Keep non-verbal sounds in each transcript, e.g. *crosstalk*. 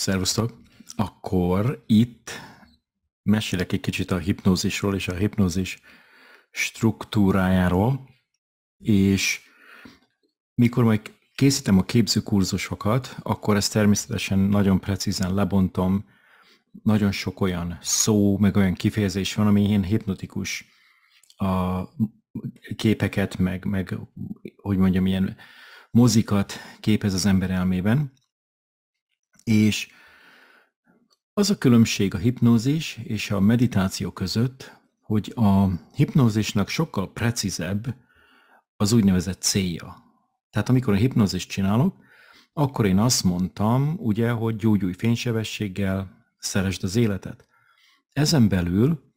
Szervusztok! Akkor itt mesélek egy kicsit a hipnózisról és a hipnózis struktúrájáról, és mikor majd készítem a képzőkurzusokat, akkor ezt természetesen nagyon precízen lebontom, nagyon sok olyan szó, meg olyan kifejezés van, ami ilyen hipnotikus a képeket, meg, meg hogy mondjam, ilyen mozikat képez az ember elmében, és az a különbség a hipnózis és a meditáció között, hogy a hipnózisnak sokkal precízebb az úgynevezett célja. Tehát amikor a hipnózist csinálok, akkor én azt mondtam, ugye, hogy gyógyulj fénysebességgel, szeresd az életet. Ezen belül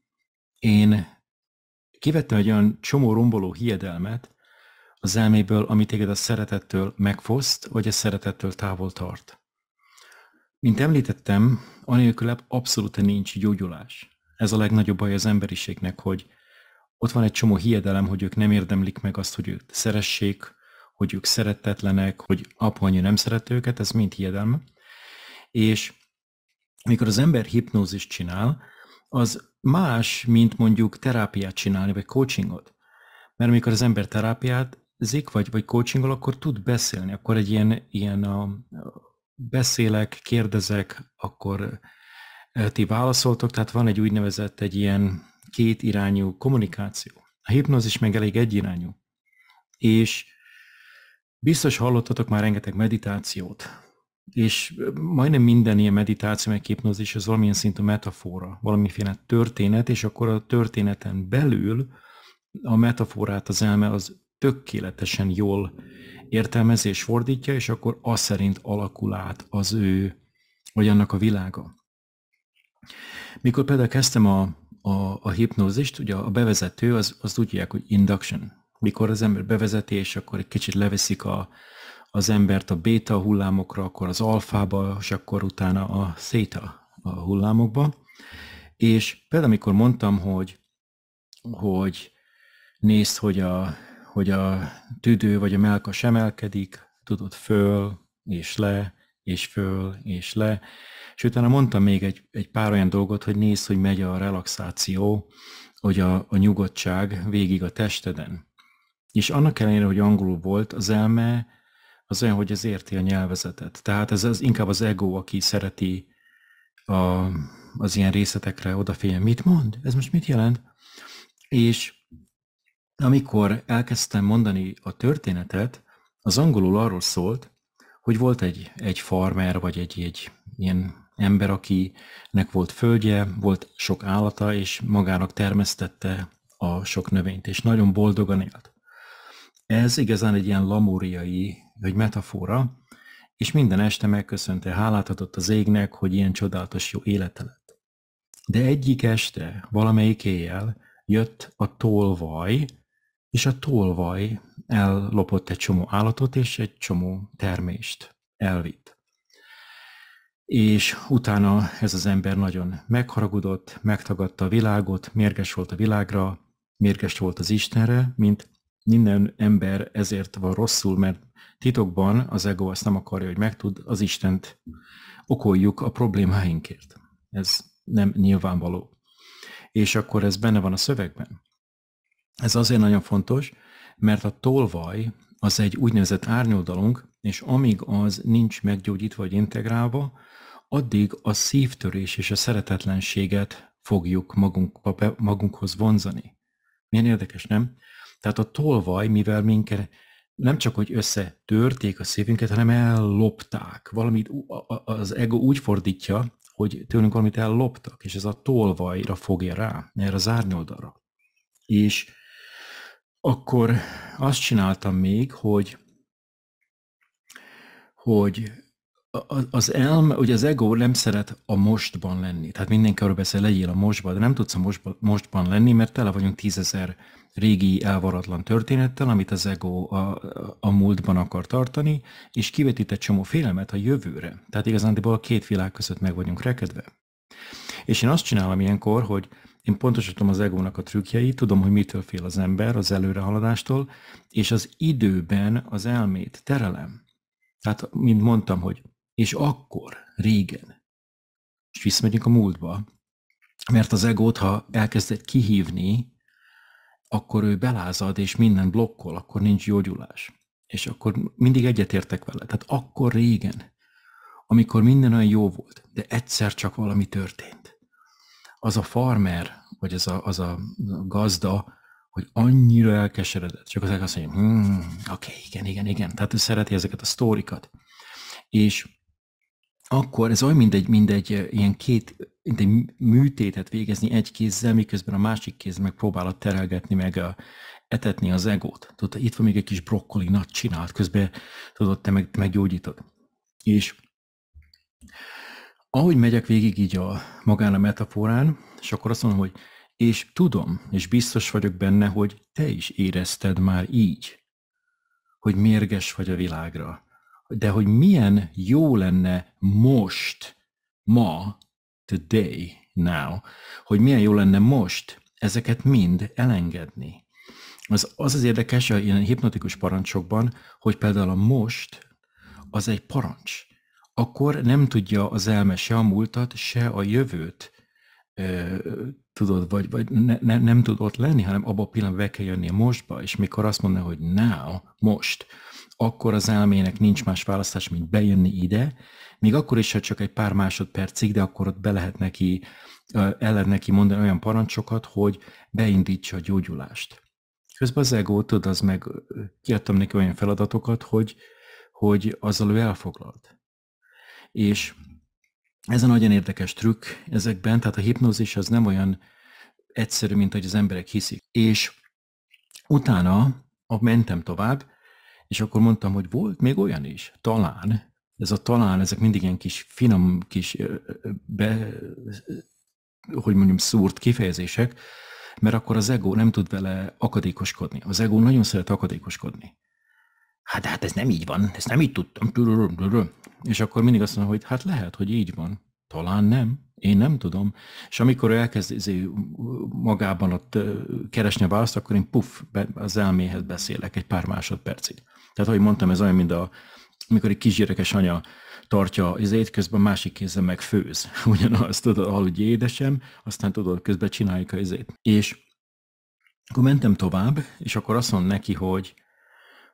én kivettem egy olyan csomó romboló hiedelmet az elméből, ami téged a szeretettől megfoszt, vagy a szeretettől távol tart. Mint említettem, anélkül abszolút nincs gyógyulás. Ez a legnagyobb baj az emberiségnek, hogy ott van egy csomó hiedelem, hogy ők nem érdemlik meg azt, hogy őt szeressék, hogy ők szeretetlenek, hogy apanya nem szeret őket, ez mind hiedelme. És mikor az ember hipnózist csinál, az más, mint mondjuk terápiát csinálni, vagy coachingot. Mert amikor az ember terápiát zik, vagy, vagy coachingol, akkor tud beszélni, akkor egy ilyen, ilyen a, beszélek, kérdezek, akkor eh, ti válaszoltok, tehát van egy úgynevezett egy ilyen kétirányú kommunikáció. A hipnózis meg elég egyirányú. És biztos hallottatok már rengeteg meditációt, és eh, majdnem minden ilyen meditáció, meg hipnózis, az valamilyen szintű metafora, valamiféle történet, és akkor a történeten belül a metaforát az elme az tökéletesen jól értelmezés fordítja, és akkor az szerint alakul át az ő, vagy annak a világa. Mikor például kezdtem a, a, a hipnózist, ugye a bevezető, az, az úgy hívják, hogy induction. Mikor az ember bevezeti, és akkor egy kicsit leveszik a, az embert a béta hullámokra, akkor az alfába, és akkor utána a széta a hullámokba. És például amikor mondtam, hogy, hogy nézd, hogy a, hogy a tüdő vagy a melka semelkedik, tudod, föl és le, és föl és le. És utána mondtam még egy, egy pár olyan dolgot, hogy nézd, hogy megy a relaxáció, hogy a, a nyugodtság végig a testeden. És annak ellenére, hogy angolul volt, az elme az olyan, hogy ez érti a nyelvezetet. Tehát ez az, inkább az ego, aki szereti a, az ilyen részletekre odafigyelni. Mit mond? Ez most mit jelent? És amikor elkezdtem mondani a történetet, az angolul arról szólt, hogy volt egy, egy farmer, vagy egy, egy ilyen ember, akinek volt földje, volt sok állata, és magának termesztette a sok növényt, és nagyon boldogan élt. Ez igazán egy ilyen lamúriai, vagy metafora, és minden este megköszönte, hálát adott az égnek, hogy ilyen csodálatos jó élete lett. De egyik este, valamelyik éjjel jött a tolvaj, és a tolvaj ellopott egy csomó állatot és egy csomó termést elvitt. És utána ez az ember nagyon megharagudott, megtagadta a világot, mérges volt a világra, mérges volt az Istenre, mint minden ember ezért van rosszul, mert titokban az ego azt nem akarja, hogy megtud, az Istent okoljuk a problémáinkért. Ez nem nyilvánvaló. És akkor ez benne van a szövegben. Ez azért nagyon fontos, mert a tolvaj az egy úgynevezett árnyoldalunk, és amíg az nincs meggyógyítva vagy integrálva, addig a szívtörés és a szeretetlenséget fogjuk magunk, magunkhoz vonzani. Milyen érdekes, nem? Tehát a tolvaj, mivel minket nem csak, hogy összetörték a szívünket, hanem ellopták. Valamit az ego úgy fordítja, hogy tőlünk valamit elloptak, és ez a tolvajra fogja rá, erre az árnyoldalra. És akkor azt csináltam még, hogy, hogy az elm, ugye az ego nem szeret a mostban lenni. Tehát mindenki arról beszél, legyél a mostban, de nem tudsz a mostban, mostban lenni, mert tele vagyunk tízezer régi elvaratlan történettel, amit az ego a, a múltban akar tartani, és kivetít egy csomó félelmet a jövőre. Tehát igazándiból a két világ között meg vagyunk rekedve. És én azt csinálom ilyenkor, hogy én pontosítom az egónak a trükkjeit, tudom, hogy mitől fél az ember, az előrehaladástól, és az időben az elmét terelem. Tehát, mint mondtam, hogy és akkor, régen, és visszamegyünk a múltba, mert az egót, ha elkezded kihívni, akkor ő belázad, és minden blokkol, akkor nincs gyógyulás. És akkor mindig egyetértek vele. Tehát akkor régen, amikor minden olyan jó volt, de egyszer csak valami történt az a farmer, vagy az a, az a gazda, hogy annyira elkeseredett, csak az azt mondja, hmm, oké, okay, igen, igen, igen. Tehát ő szereti ezeket a sztórikat. És akkor ez olyan, mint egy, mint egy eh, ilyen két mint egy műtétet végezni egy kézzel, miközben a másik kéz meg próbálod terelgetni, meg a, eh, etetni az egót. Tudod, itt van még egy kis brokkoli, nagy csinált, közben tudod, te meg, meggyógyítod. És ahogy megyek végig így a magán a metaforán, és akkor azt mondom, hogy és tudom, és biztos vagyok benne, hogy te is érezted már így, hogy mérges vagy a világra. De hogy milyen jó lenne most, ma, today, now, hogy milyen jó lenne most ezeket mind elengedni. Az az, az érdekes a ilyen hipnotikus parancsokban, hogy például a most az egy parancs akkor nem tudja az elme se a múltat, se a jövőt, tudod, vagy, vagy ne, ne, nem tud ott lenni, hanem abban a pillanatban be kell jönni a mostba, és mikor azt mondja, hogy now, most, akkor az elmének nincs más választás, mint bejönni ide, még akkor is, ha csak egy pár másodpercig, de akkor ott be lehet neki, el lehet neki mondani olyan parancsokat, hogy beindítsa a gyógyulást. Közben az ego, tudod, az meg kiadtam neki olyan feladatokat, hogy, hogy azzal ő elfoglalt és ez a nagyon érdekes trükk ezekben, tehát a hipnózis az nem olyan egyszerű, mint hogy az emberek hiszik. És utána a mentem tovább, és akkor mondtam, hogy volt még olyan is, talán, ez a talán, ezek mindig ilyen kis finom, kis be, hogy mondjam, szúrt kifejezések, mert akkor az ego nem tud vele akadékoskodni. Az ego nagyon szeret akadékoskodni. Hát, de hát ez nem így van, ezt nem így tudtam. És akkor mindig azt mondom, hogy hát lehet, hogy így van. Talán nem. Én nem tudom. És amikor ő elkezd izé, magában ott keresni a választ, akkor én puff, be, az elméhez beszélek egy pár másodpercig. Tehát, ahogy mondtam, ez olyan, mint a, amikor egy kisgyerekes anya tartja az közben másik kézzel meg főz. *laughs* Ugyanazt, tudod, aludj édesem, aztán tudod, közben csináljuk az ét. És akkor mentem tovább, és akkor azt mondom neki, hogy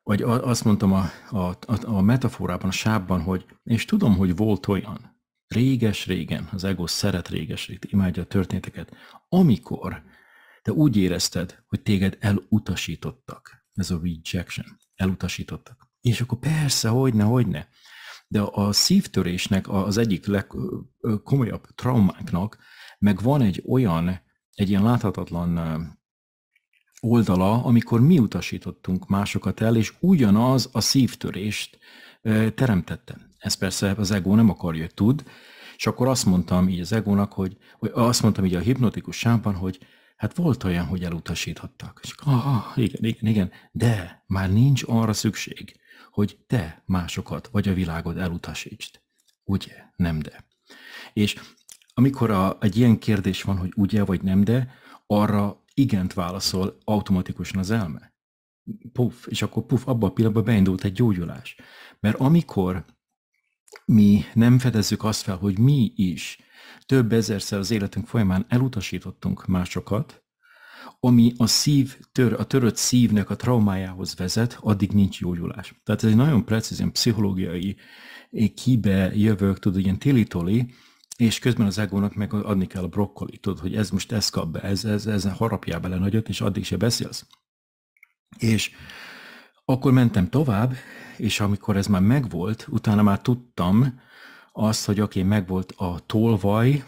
vagy azt mondtam a, a, a metaforában, a sábban, hogy és tudom, hogy volt olyan, réges-régen, az ego szeret réges imádja a történeteket, amikor te úgy érezted, hogy téged elutasítottak. Ez a rejection. Elutasítottak. És akkor persze, hogyne, hogyne. De a szívtörésnek az egyik legkomolyabb traumáknak meg van egy olyan, egy ilyen láthatatlan oldala, amikor mi utasítottunk másokat el, és ugyanaz a szívtörést teremtette. Ez persze az ego nem akarja, tud, és akkor azt mondtam így az egónak, hogy, hogy azt mondtam így a hipnotikus sámban, hogy hát volt olyan, hogy elutasíthattak. És ah, ah, igen, igen, igen, de már nincs arra szükség, hogy te másokat vagy a világot elutasítsd. Ugye, nem de. És amikor a, egy ilyen kérdés van, hogy ugye vagy nem de, arra igent válaszol automatikusan az elme. Puff, és akkor puff, abban a pillanatban beindult egy gyógyulás. Mert amikor mi nem fedezzük azt fel, hogy mi is több ezerszer az életünk folyamán elutasítottunk másokat, ami a szív, tör, a törött szívnek a traumájához vezet, addig nincs gyógyulás. Tehát ez egy nagyon precízen pszichológiai kibe jövök, tudod, ilyen tilitoli, és közben az egónak meg adni kell a brokkoli, tudod, hogy ez most ez kap be, ez, ez, ezen harapjál bele nagyot, és addig se beszélsz. És akkor mentem tovább, és amikor ez már megvolt, utána már tudtam azt, hogy oké, okay, megvolt a tolvaj,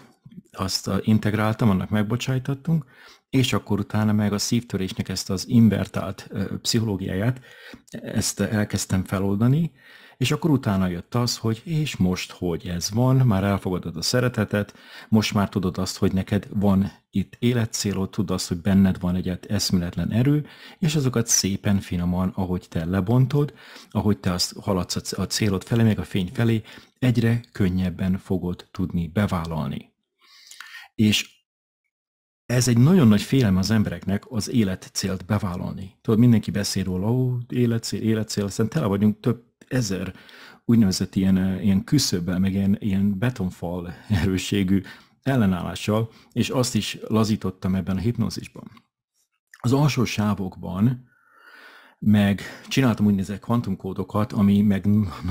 azt integráltam, annak megbocsájtottunk, és akkor utána meg a szívtörésnek ezt az invertált pszichológiáját, ezt elkezdtem feloldani, és akkor utána jött az, hogy és most, hogy ez van, már elfogadod a szeretetet, most már tudod azt, hogy neked van itt életcélod, tudod azt, hogy benned van egy eszméletlen erő, és azokat szépen, finoman, ahogy te lebontod, ahogy te azt haladsz a célod felé, meg a fény felé, egyre könnyebben fogod tudni bevállalni. És ez egy nagyon nagy félem az embereknek az életcélt bevállalni. Tudod, mindenki beszél róla, ó, életcél, életcél, aztán tele vagyunk több ezer úgynevezett ilyen, eh, ilyen küszöbbel, meg ilyen, ilyen betonfal erőségű ellenállással, és azt is lazítottam ebben a hipnózisban. Az alsó sávokban meg csináltam úgynevezett kvantumkódokat, ami meg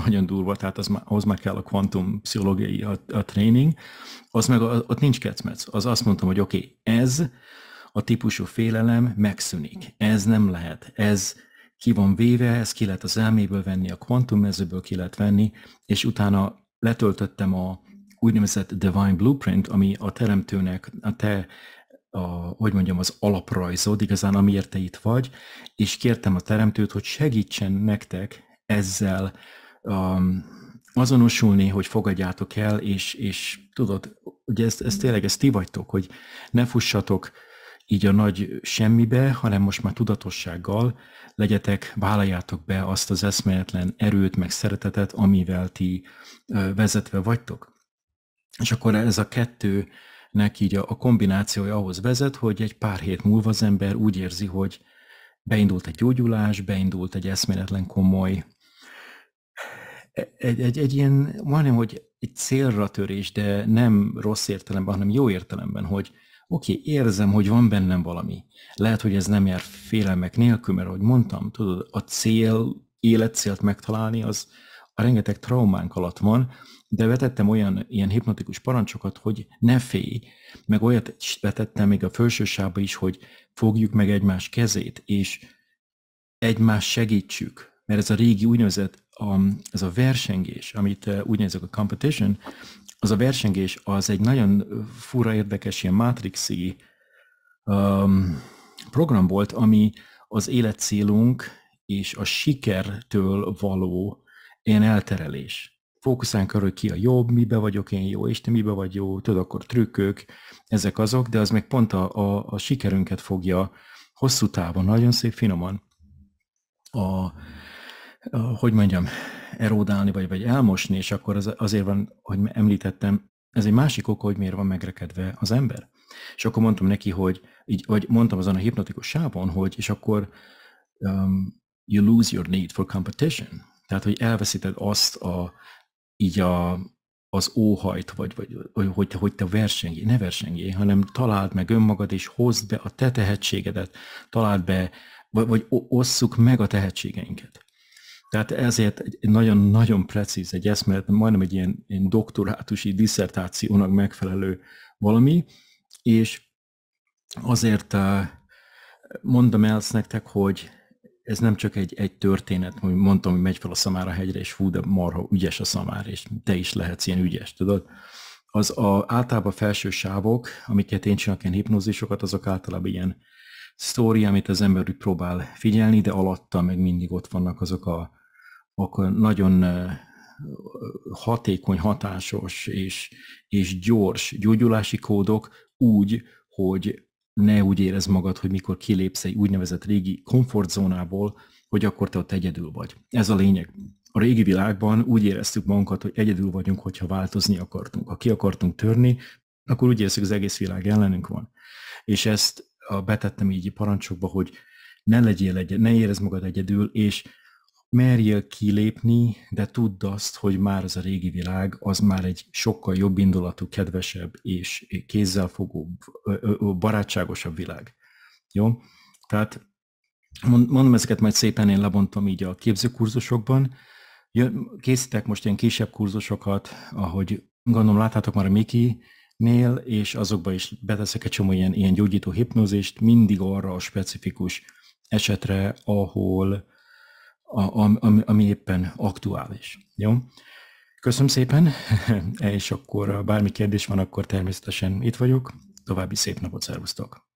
nagyon durva, tehát az, már, ahhoz már kell a kvantum pszichológiai a, a tréning, az meg a, ott nincs kecmec. Az azt mondtam, hogy oké, okay, ez a típusú félelem megszűnik. Ez nem lehet. Ez ki van véve, ez ki lehet az elméből venni, a mezőből ki lehet venni, és utána letöltöttem a úgynevezett Divine Blueprint, ami a teremtőnek a te a, hogy mondjam, az alaprajzod, igazán amiért te itt vagy, és kértem a teremtőt, hogy segítsen nektek ezzel um, azonosulni, hogy fogadjátok el, és, és tudod, ugye ez, ez tényleg, ez ti vagytok, hogy ne fussatok így a nagy semmibe, hanem most már tudatossággal legyetek, vállaljátok be azt az eszméletlen erőt, meg szeretetet, amivel ti vezetve vagytok. És akkor ez a kettő nek így a, a kombinációja ahhoz vezet, hogy egy pár hét múlva az ember úgy érzi, hogy beindult egy gyógyulás, beindult egy eszméletlen komoly, e, egy, egy, egy ilyen, majdnem, hogy egy célra törés, de nem rossz értelemben, hanem jó értelemben, hogy oké, okay, érzem, hogy van bennem valami. Lehet, hogy ez nem jár félelmek nélkül, mert ahogy mondtam, tudod, a cél, életcélt megtalálni, az, a rengeteg traumánk alatt van, de vetettem olyan ilyen hipnotikus parancsokat, hogy ne félj, meg olyat is vetettem még a felső is, hogy fogjuk meg egymás kezét, és egymás segítsük, mert ez a régi úgynevezett, um, ez a versengés, amit uh, úgy nézek a competition, az a versengés az egy nagyon fura érdekes ilyen matrixi um, program volt, ami az életcélunk és a sikertől való ilyen elterelés. Fókuszálunk arra, hogy ki a jobb, mibe vagyok én jó, és te mibe vagy jó, tudod, akkor trükkök, ezek azok, de az meg pont a, a, a sikerünket fogja hosszú távon, nagyon szép finoman a, a, hogy mondjam, erodálni, vagy, vagy elmosni, és akkor az, azért van, hogy említettem, ez egy másik oka, hogy miért van megrekedve az ember. És akkor mondtam neki, hogy, így, vagy mondtam azon a hipnotikus sávon, hogy és akkor um, you lose your need for competition. Tehát, hogy elveszíted azt a, így a, az óhajt, vagy, vagy hogy, hogy te versengjél, ne versengjél, hanem találd meg önmagad, és hozd be a te tehetségedet, találd be, vagy, vagy osszuk meg a tehetségeinket. Tehát ezért nagyon-nagyon precíz egy eszmélet, majdnem egy ilyen, ilyen doktorátusi diszertációnak megfelelő valami, és azért eh, mondom el ezt nektek, hogy ez nem csak egy, egy történet, hogy mondtam, hogy megy fel a Szamára hegyre, és fú, de marha ügyes a Szamár, és te is lehetsz ilyen ügyes, tudod? Az a, általában felső sávok, amiket én csinálok ilyen hipnózisokat, azok általában ilyen sztori, amit az ember úgy próbál figyelni, de alatta meg mindig ott vannak azok a akkor nagyon hatékony, hatásos és, és gyors gyógyulási kódok úgy, hogy ne úgy érezd magad, hogy mikor kilépsz egy úgynevezett régi komfortzónából, hogy akkor te ott egyedül vagy. Ez a lényeg. A régi világban úgy éreztük magunkat, hogy egyedül vagyunk, hogyha változni akartunk. Ha ki akartunk törni, akkor úgy érezzük, az egész világ ellenünk van. És ezt betettem így parancsokba, hogy ne legyél egy, ne érezd magad egyedül, és merjél kilépni, de tudd azt, hogy már az a régi világ, az már egy sokkal jobb indulatú, kedvesebb és kézzelfogóbb, barátságosabb világ. Jó? Tehát mondom ezeket majd szépen, én lebontom így a képzőkurzusokban. Készítek most ilyen kisebb kurzusokat, ahogy gondolom láthatok már a Miki, nél, és azokba is beteszek egy csomó ilyen, ilyen gyógyító hipnózist, mindig arra a specifikus esetre, ahol a, ami, ami éppen aktuális. Jó? Köszönöm szépen, *laughs* és akkor bármi kérdés van, akkor természetesen itt vagyok. További szép napot, szervusztok!